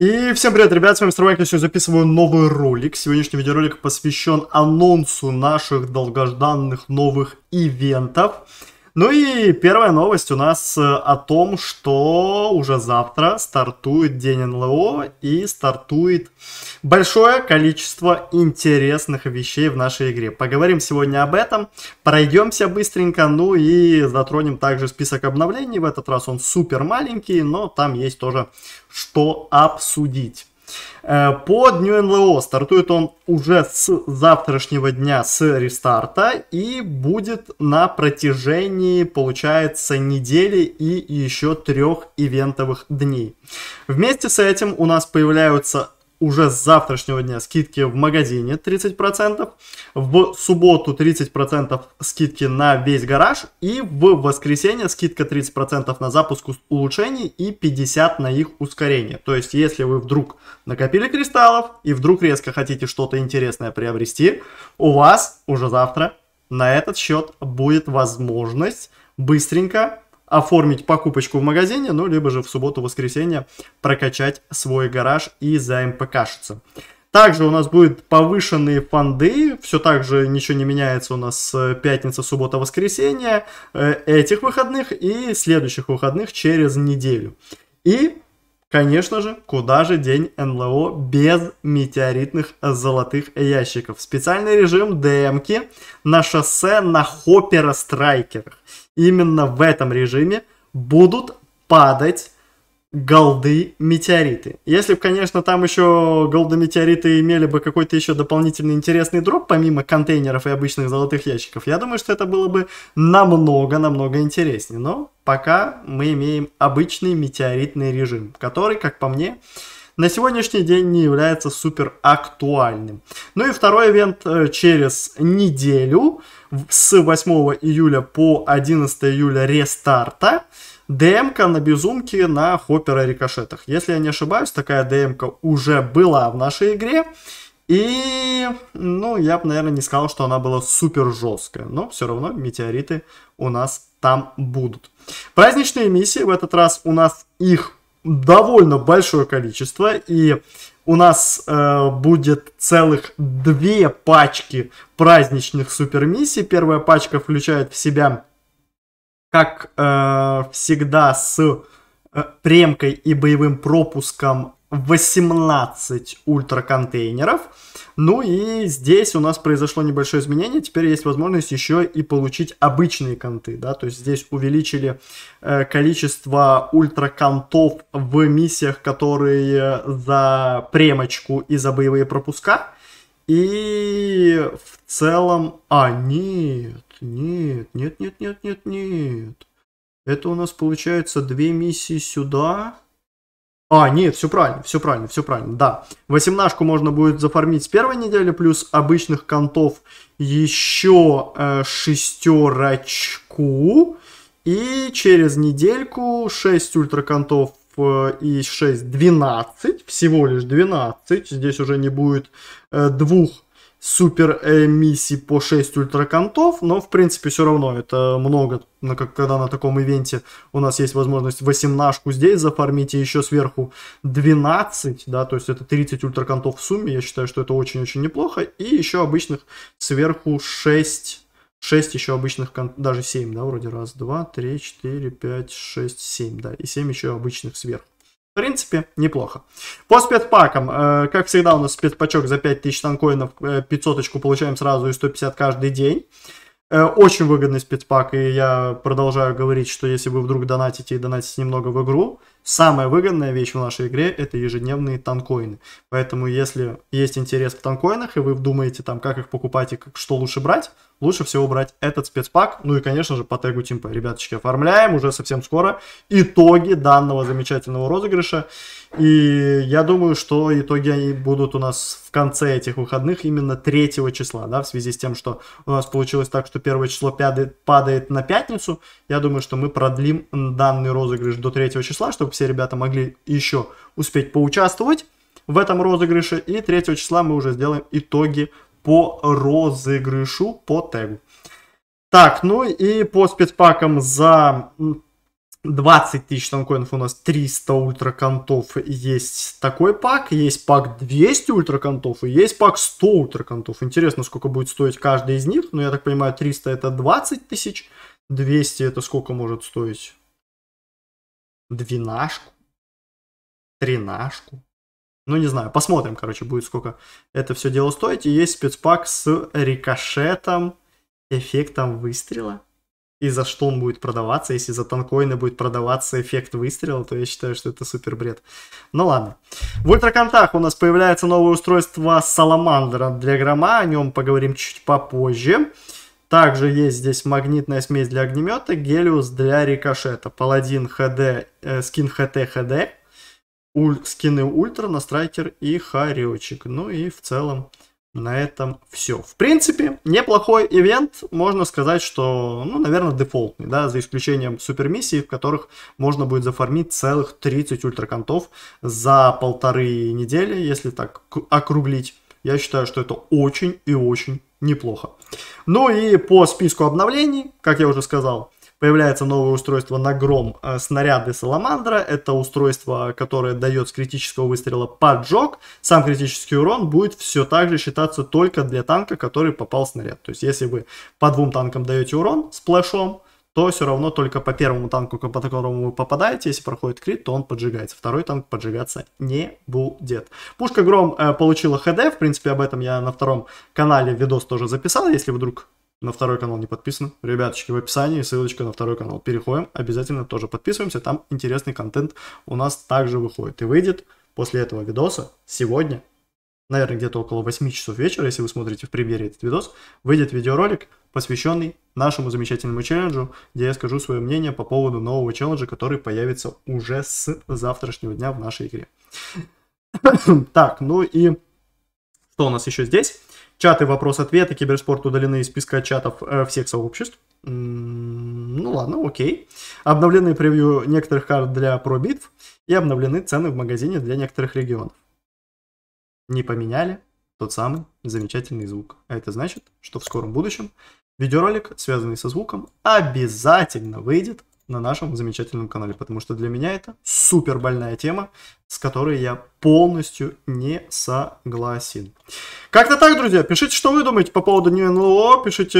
И всем привет, ребят, с вами Стравайк, я сегодня записываю новый ролик. Сегодняшний видеоролик посвящен анонсу наших долгожданных новых ивентов. Ну и первая новость у нас э, о том, что уже завтра стартует День НЛО и стартует большое количество интересных вещей в нашей игре. Поговорим сегодня об этом, пройдемся быстренько, ну и затронем также список обновлений. В этот раз он супер маленький, но там есть тоже что обсудить. По дню НЛО стартует он уже с завтрашнего дня, с рестарта, и будет на протяжении, получается, недели и еще трех ивентовых дней. Вместе с этим у нас появляются уже с завтрашнего дня скидки в магазине 30%, в субботу 30% скидки на весь гараж и в воскресенье скидка 30% на запуск улучшений и 50% на их ускорение. То есть, если вы вдруг накопили кристаллов и вдруг резко хотите что-то интересное приобрести, у вас уже завтра на этот счет будет возможность быстренько оформить покупочку в магазине, ну, либо же в субботу-воскресенье прокачать свой гараж и заМПКшиться. Также у нас будут повышенные фонды, все так же ничего не меняется у нас пятница, суббота, воскресенье, э, этих выходных и следующих выходных через неделю. И, конечно же, куда же день НЛО без метеоритных золотых ящиков. Специальный режим ДМки на шоссе на хоппера-страйкерах именно в этом режиме будут падать голды метеориты. Если бы, конечно, там еще голды метеориты имели бы какой-то еще дополнительный интересный дроп, помимо контейнеров и обычных золотых ящиков, я думаю, что это было бы намного-намного интереснее. Но пока мы имеем обычный метеоритный режим, который, как по мне, на сегодняшний день не является супер актуальным. Ну и второй ивент э, через неделю с 8 июля по 11 июля рестарта. ДМК на безумке на хоппера рикошетах. Если я не ошибаюсь, такая ДМК уже была в нашей игре. И, ну, я бы, наверное, не сказал, что она была супер жесткая, но все равно метеориты у нас там будут. Праздничные миссии, в этот раз у нас их довольно большое количество, и у нас э, будет целых две пачки праздничных супермиссий. Первая пачка включает в себя, как э, всегда, с э, премкой и боевым пропуском 18 ультраконтейнеров. Ну и здесь у нас произошло небольшое изменение. Теперь есть возможность еще и получить обычные конты. Да? То есть здесь увеличили э, количество ультраконтов в миссиях, которые за премочку и за боевые пропуска. И в целом... А, нет, нет, нет, нет, нет, нет, нет. Это у нас получается две миссии сюда а, нет, все правильно, все правильно, все правильно, да. Восемнашку можно будет зафармить с первой недели, плюс обычных контов еще э, шестерочку. И через недельку 6 ультраконтов э, и 6, 12, всего лишь 12. Здесь уже не будет э, двух супер миссий по 6 ультраконтов, но в принципе все равно это много, но ну, как, когда на таком ивенте у нас есть возможность 18 здесь зафармить и еще сверху 12, да, то есть это 30 ультраконтов в сумме, я считаю, что это очень-очень неплохо, и еще обычных сверху 6 6 еще обычных, даже 7, да, вроде раз, два, три, четыре, пять, шесть, семь, да, и 7 еще обычных сверху. В принципе, неплохо. По спецпакам, э, как всегда, у нас спецпачок за 5000 танкоинов, э, 500 получаем сразу и 150 каждый день. Э, очень выгодный спецпак, и я продолжаю говорить, что если вы вдруг донатите и донатите немного в игру, самая выгодная вещь в нашей игре это ежедневные танкоины. Поэтому если есть интерес в танкоинах, и вы думаете там, как их покупать и как, что лучше брать, лучше всего брать этот спецпак. Ну и, конечно же, по тегу Тимпа. Ребяточки, оформляем уже совсем скоро итоги данного замечательного розыгрыша. И я думаю, что итоги они будут у нас в конце этих выходных именно 3 числа, да, в связи с тем, что у нас получилось так, что первое число падает, падает на пятницу. Я думаю, что мы продлим данный розыгрыш до 3 числа, чтобы все ребята могли еще успеть поучаствовать в этом розыгрыше. И 3 числа мы уже сделаем итоги по розыгрышу по тегу. Так, ну и по спецпакам за 20 тысяч танкоинов у нас 300 ультраконтов есть такой пак, есть пак 200 ультраконтов и есть пак 100 ультраконтов. Интересно, сколько будет стоить каждый из них, но я так понимаю 300 это 20 тысяч, 200 это сколько может стоить? Двенашку? Тринашку? Ну, не знаю, посмотрим, короче, будет сколько это все дело стоить. И есть спецпак с рикошетом, эффектом выстрела и за что он будет продаваться. Если за танкоины будет продаваться эффект выстрела, то я считаю, что это супер бред. Ну ладно. В ультраконтах у нас появляется новое устройство Саламандра для грома. О нем поговорим чуть попозже. Также есть здесь магнитная смесь для огнемета, Гелиус для рикошета, Паладин ХД, э, скин ХТ ХД, уль, скины Ультра, Настрайкер и Харечик. Ну и в целом на этом все. В принципе, неплохой ивент, можно сказать, что, ну, наверное, дефолтный, да, за исключением супермиссий, в которых можно будет зафармить целых 30 ультраконтов за полторы недели, если так округлить. Я считаю, что это очень и очень неплохо. Ну и по списку обновлений, как я уже сказал, Появляется новое устройство на гром э, снаряды Саламандра. Это устройство, которое дает с критического выстрела поджог. Сам критический урон будет все так же считаться только для танка, который попал снаряд. То есть если вы по двум танкам даете урон с плашом, то все равно только по первому танку, по которому вы попадаете, если проходит крит, то он поджигается. Второй танк поджигаться не будет. Пушка Гром э, получила ХД, в принципе, об этом я на втором канале видос тоже записал, если вдруг на второй канал не подписаны, ребяточки, в описании ссылочка на второй канал. Переходим, обязательно тоже подписываемся, там интересный контент у нас также выходит. И выйдет после этого видоса сегодня, наверное, где-то около 8 часов вечера, если вы смотрите в премьере этот видос, выйдет видеоролик, посвященный нашему замечательному челленджу, где я скажу свое мнение по поводу нового челленджа, который появится уже с завтрашнего дня в нашей игре. Так, ну и что у нас еще здесь? Чаты вопрос-ответы, киберспорт удалены из списка чатов э, всех сообществ. Ну ладно, окей. Обновлены превью некоторых карт для пробитв и обновлены цены в магазине для некоторых регионов. Не поменяли тот самый замечательный звук. А это значит, что в скором будущем видеоролик, связанный со звуком, обязательно выйдет на нашем замечательном канале, потому что для меня это супер больная тема, с которой я полностью не согласен. Как-то так, друзья. Пишите, что вы думаете по поводу НЛО, Пишите,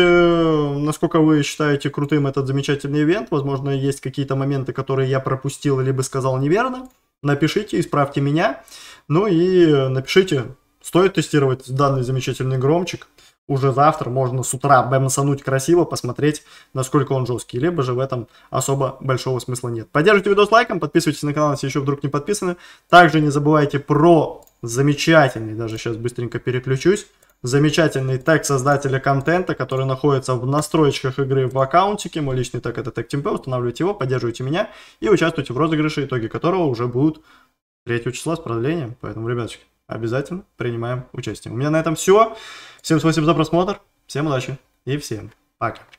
насколько вы считаете крутым этот замечательный ивент. Возможно, есть какие-то моменты, которые я пропустил, либо сказал неверно. Напишите, исправьте меня. Ну и напишите, стоит тестировать данный замечательный громчик уже завтра можно с утра бэмсануть красиво, посмотреть, насколько он жесткий. Либо же в этом особо большого смысла нет. Поддержите видос лайком, подписывайтесь на канал, если еще вдруг не подписаны. Также не забывайте про замечательный, даже сейчас быстренько переключусь, замечательный тег создателя контента, который находится в настройках игры в аккаунтике. Мой личный тег это тег темпе, устанавливайте его, поддерживайте меня и участвуйте в розыгрыше, итоги которого уже будут 3 числа с продлением. Поэтому, ребяточки, обязательно принимаем участие. У меня на этом все. Всем спасибо за просмотр, всем удачи и всем пока.